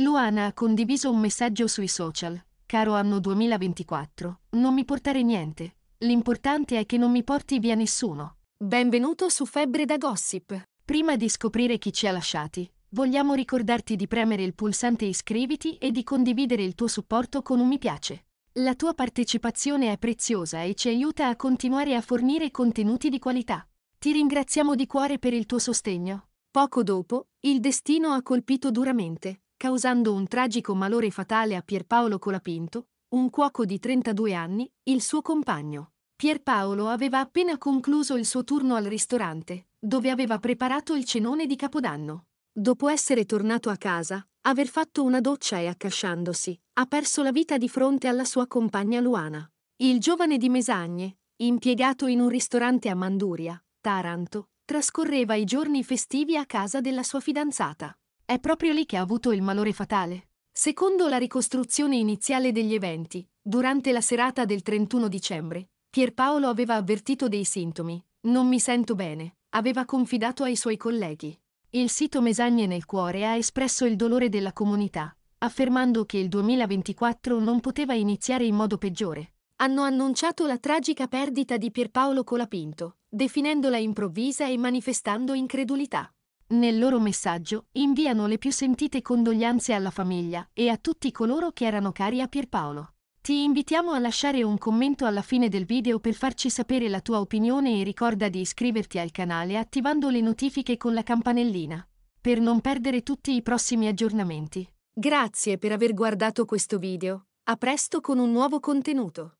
Luana ha condiviso un messaggio sui social. Caro anno 2024, non mi portare niente. L'importante è che non mi porti via nessuno. Benvenuto su Febbre da Gossip. Prima di scoprire chi ci ha lasciati, vogliamo ricordarti di premere il pulsante iscriviti e di condividere il tuo supporto con un mi piace. La tua partecipazione è preziosa e ci aiuta a continuare a fornire contenuti di qualità. Ti ringraziamo di cuore per il tuo sostegno. Poco dopo, il destino ha colpito duramente causando un tragico malore fatale a Pierpaolo Colapinto, un cuoco di 32 anni, il suo compagno. Pierpaolo aveva appena concluso il suo turno al ristorante, dove aveva preparato il cenone di Capodanno. Dopo essere tornato a casa, aver fatto una doccia e accasciandosi, ha perso la vita di fronte alla sua compagna Luana. Il giovane di Mesagne, impiegato in un ristorante a Manduria, Taranto, trascorreva i giorni festivi a casa della sua fidanzata. È proprio lì che ha avuto il malore fatale. Secondo la ricostruzione iniziale degli eventi, durante la serata del 31 dicembre, Pierpaolo aveva avvertito dei sintomi. Non mi sento bene, aveva confidato ai suoi colleghi. Il sito Mesagne nel cuore ha espresso il dolore della comunità, affermando che il 2024 non poteva iniziare in modo peggiore. Hanno annunciato la tragica perdita di Pierpaolo Colapinto, definendola improvvisa e manifestando incredulità. Nel loro messaggio inviano le più sentite condoglianze alla famiglia e a tutti coloro che erano cari a Pierpaolo. Ti invitiamo a lasciare un commento alla fine del video per farci sapere la tua opinione e ricorda di iscriverti al canale attivando le notifiche con la campanellina, per non perdere tutti i prossimi aggiornamenti. Grazie per aver guardato questo video. A presto con un nuovo contenuto.